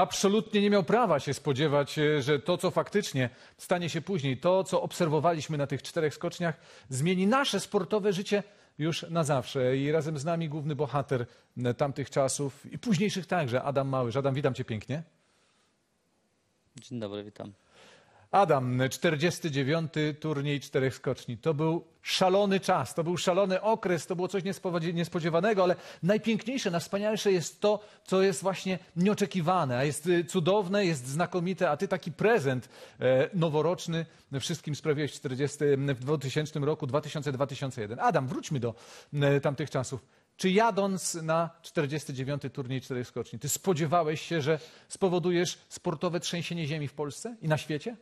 absolutnie nie miał prawa się spodziewać, e, że to, co faktycznie stanie się później, to, co obserwowaliśmy na tych czterech skoczniach, zmieni nasze sportowe życie już na zawsze. I razem z nami główny bohater e, tamtych czasów i późniejszych także, Adam Małysz. Adam, witam cię pięknie. Dzień dobry, witam. Adam, 49. turniej czterech skoczni. To był szalony czas, to był szalony okres, to było coś niespodziewanego, ale najpiękniejsze, najwspanialsze jest to, co jest właśnie nieoczekiwane, a jest y, cudowne, jest znakomite, a ty taki prezent e, noworoczny wszystkim sprawiłeś w, 40, w 2000 roku, 2000-2001. Adam, wróćmy do tamtych czasów. Czy jadąc na 49. turniej czterech skoczni, ty spodziewałeś się, że spowodujesz sportowe trzęsienie ziemi w Polsce i na świecie?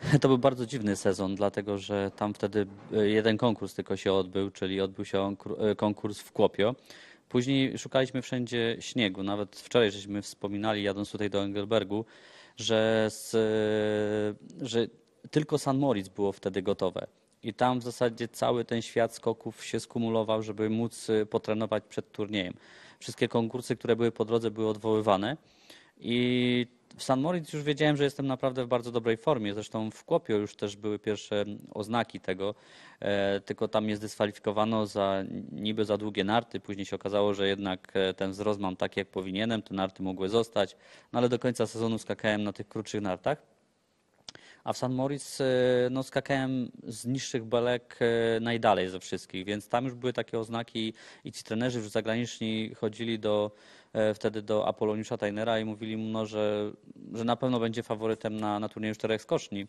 To był bardzo dziwny sezon, dlatego że tam wtedy e, jeden konkurs tylko się odbył, czyli odbył się e, konkurs w Kłopio. Później szukaliśmy wszędzie śniegu. Nawet wczoraj żeśmy wspominali, jadąc tutaj do Engelbergu, że, z, e, że tylko San Moritz było wtedy gotowe. I tam w zasadzie cały ten świat skoków się skumulował, żeby móc potrenować przed turniejem. Wszystkie konkursy, które były po drodze, były odwoływane. I w San Moritz już wiedziałem, że jestem naprawdę w bardzo dobrej formie. Zresztą w Kłopio już też były pierwsze oznaki tego, e, tylko tam mnie zdyskwalifikowano za niby za długie narty. Później się okazało, że jednak e, ten wzrost mam taki, jak powinienem. Te narty mogły zostać, no ale do końca sezonu skakałem na tych krótszych nartach. A w San Moritz e, no, skakałem z niższych belek najdalej ze wszystkich, więc tam już były takie oznaki i ci trenerzy już zagraniczni chodzili do E, wtedy do Apoloniusza Tainera i mówili mu, no, że, że na pewno będzie faworytem na, na turnieju czterech skoczni.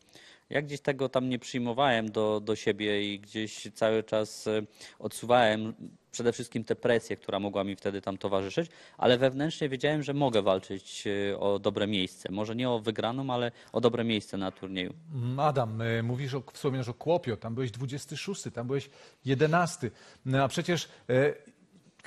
Ja gdzieś tego tam nie przyjmowałem do, do siebie i gdzieś cały czas e, odsuwałem przede wszystkim tę presję, która mogła mi wtedy tam towarzyszyć, ale wewnętrznie wiedziałem, że mogę walczyć e, o dobre miejsce. Może nie o wygraną, ale o dobre miejsce na turnieju. Mm, Adam, mówisz o, wspominasz o Kłopio, tam byłeś 26, tam byłeś 11. No, a przecież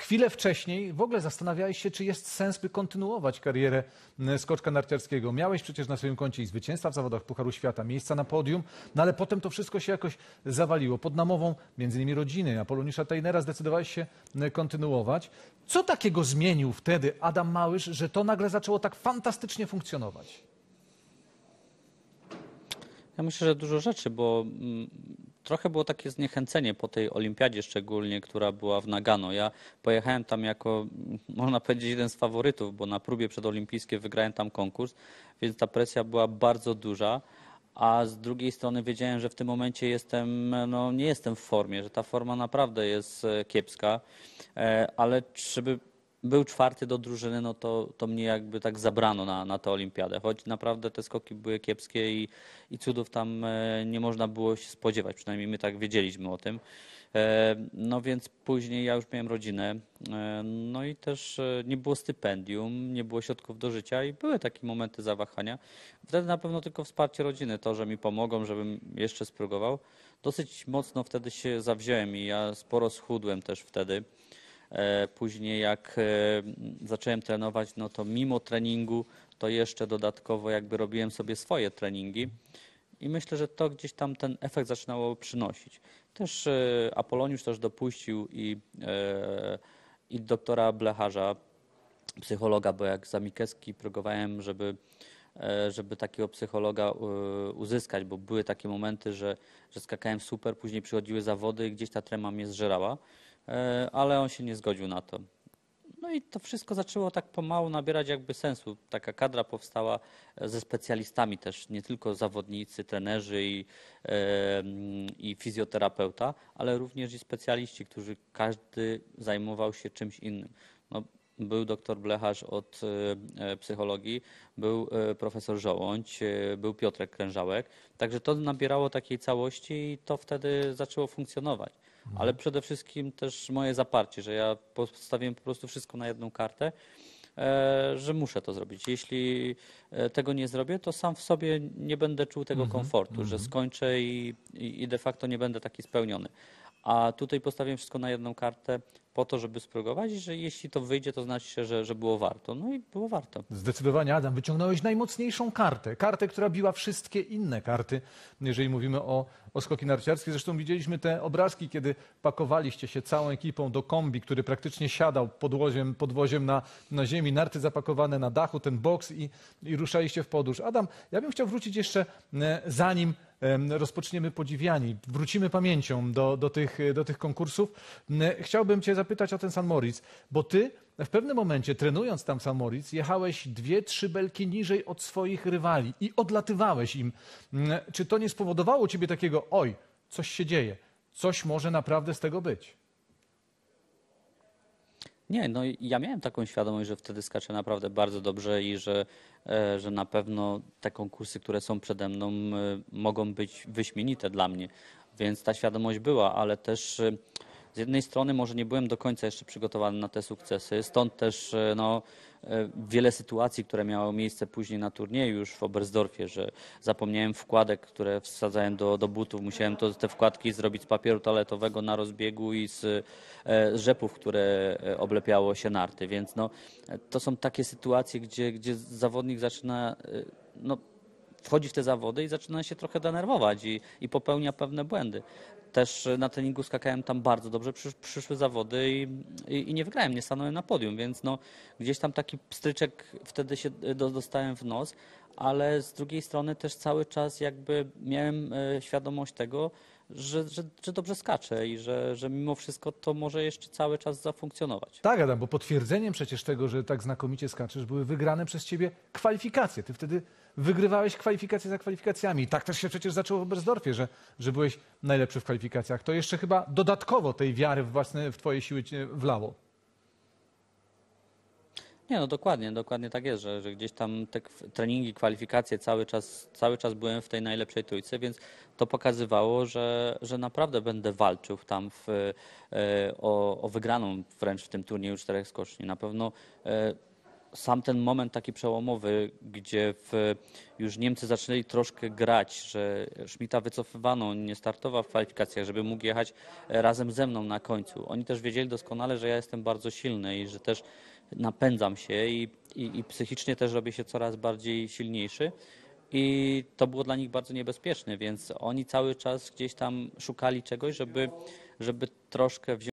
Chwilę wcześniej w ogóle zastanawiałeś się, czy jest sens, by kontynuować karierę mm, skoczka narciarskiego. Miałeś przecież na swoim koncie i zwycięstwa w zawodach Pucharu Świata, miejsca na podium, no ale potem to wszystko się jakoś zawaliło. Pod namową między innymi rodziny, Apolonisza Tejnera zdecydowałeś się mm, kontynuować. Co takiego zmienił wtedy Adam Małysz, że to nagle zaczęło tak fantastycznie funkcjonować? Ja myślę, że dużo rzeczy, bo mm, trochę było takie zniechęcenie po tej olimpiadzie szczególnie, która była w Nagano. Ja pojechałem tam jako, można powiedzieć, jeden z faworytów, bo na próbie przedolimpijskiej wygrałem tam konkurs, więc ta presja była bardzo duża. A z drugiej strony wiedziałem, że w tym momencie jestem, no, nie jestem w formie, że ta forma naprawdę jest e, kiepska, e, ale żeby był czwarty do drużyny, no to, to mnie jakby tak zabrano na, na tę olimpiadę, choć naprawdę te skoki były kiepskie i, i cudów tam e, nie można było się spodziewać, przynajmniej my tak wiedzieliśmy o tym. E, no więc później ja już miałem rodzinę, e, no i też nie było stypendium, nie było środków do życia i były takie momenty zawahania. Wtedy na pewno tylko wsparcie rodziny, to, że mi pomogą, żebym jeszcze spróbował. Dosyć mocno wtedy się zawziąłem i ja sporo schudłem też wtedy. E, później jak e, zacząłem trenować, no to mimo treningu, to jeszcze dodatkowo jakby robiłem sobie swoje treningi. I myślę, że to gdzieś tam ten efekt zaczynało przynosić. Też e, Apoloniusz też dopuścił i, i doktora Blecharza, psychologa, bo jak za Mikeski progowałem, żeby żeby takiego psychologa uzyskać, bo były takie momenty, że, że skakałem super, później przychodziły zawody i gdzieś ta trema mnie zżerała. E, ale on się nie zgodził na to. No i to wszystko zaczęło tak pomału nabierać jakby sensu. Taka kadra powstała e, ze specjalistami też, nie tylko zawodnicy, trenerzy i, e, mm, i fizjoterapeuta, ale również i specjaliści, którzy każdy zajmował się czymś innym. No, był doktor Blecharz od psychologii, był profesor Żołądź, był Piotrek Krężałek. Także to nabierało takiej całości i to wtedy zaczęło funkcjonować ale przede wszystkim też moje zaparcie, że ja postawiłem po prostu wszystko na jedną kartę, e, że muszę to zrobić. Jeśli e, tego nie zrobię, to sam w sobie nie będę czuł tego mhm, komfortu, że mhm. skończę i, i de facto nie będę taki spełniony. A tutaj postawiłem wszystko na jedną kartę po to, żeby spróbować, że jeśli to wyjdzie, to znaczy się, że, że było warto. No i było warto. Zdecydowanie, Adam, wyciągnąłeś najmocniejszą kartę. Kartę, która biła wszystkie inne karty, jeżeli mówimy o, o skoki narciarskie. Zresztą widzieliśmy te obrazki, kiedy pakowaliście się całą ekipą do kombi, który praktycznie siadał podwoziem, podwoziem na, na ziemi, narty zapakowane na dachu, ten boks i, i ruszaliście w podróż. Adam, ja bym chciał wrócić jeszcze e, zanim rozpoczniemy podziwiani. Wrócimy pamięcią do, do, tych, do tych konkursów. Chciałbym Cię zapytać o ten San Moritz, bo Ty w pewnym momencie, trenując tam San Moritz, jechałeś dwie, trzy belki niżej od swoich rywali i odlatywałeś im. Czy to nie spowodowało Ciebie takiego, oj, coś się dzieje, coś może naprawdę z tego być? Nie, no ja miałem taką świadomość, że wtedy skaczę naprawdę bardzo dobrze i że, e, że na pewno te konkursy, które są przede mną, e, mogą być wyśmienite dla mnie. Więc ta świadomość była, ale też e, z jednej strony może nie byłem do końca jeszcze przygotowany na te sukcesy, stąd też e, no, e, wiele sytuacji, które miały miejsce później na turnieju już w Oberstdorfie, że zapomniałem wkładek, które wsadzałem do, do butów, musiałem to, te wkładki zrobić z papieru toaletowego na rozbiegu i z, e, z rzepów, które oblepiało się narty, więc no, to są takie sytuacje, gdzie, gdzie zawodnik zaczyna no, wchodzi w te zawody i zaczyna się trochę denerwować i, i popełnia pewne błędy. Też na treningu skakałem tam bardzo dobrze, przysz, przyszły zawody i, i, i, nie wygrałem, nie stanąłem na podium, więc no, gdzieś tam taki pstryczek wtedy się e, do, dostałem w nos, ale z drugiej strony też cały czas jakby miałem e, świadomość tego, że, że, że dobrze skacze i że, że mimo wszystko to może jeszcze cały czas zafunkcjonować. Tak, Adam, bo potwierdzeniem przecież tego, że tak znakomicie skaczesz, były wygrane przez ciebie kwalifikacje. Ty wtedy wygrywałeś kwalifikacje za kwalifikacjami. Tak też się przecież zaczęło w Oberstdorfie, że, że byłeś najlepszy w kwalifikacjach. To jeszcze chyba dodatkowo tej wiary w, własne, w twoje siły wlało. Nie, no dokładnie, dokładnie tak jest, że, że gdzieś tam te treningi, kwalifikacje cały czas, cały czas byłem w tej najlepszej trójce, więc to pokazywało, że, że naprawdę będę walczył tam w, e, o, o wygraną wręcz w tym turnieju czterech skoczni. Na pewno e, sam ten moment taki przełomowy, gdzie w, już Niemcy zaczęli troszkę grać, że Schmidta wycofywano, nie startował w kwalifikacjach, żeby mógł jechać e, razem ze mną na końcu. Oni też wiedzieli doskonale, że ja jestem bardzo silny i że też napędzam się i, i, i psychicznie też robię się coraz bardziej silniejszy. I to było dla nich bardzo niebezpieczne, więc oni cały czas gdzieś tam szukali czegoś, żeby, żeby troszkę wziąć.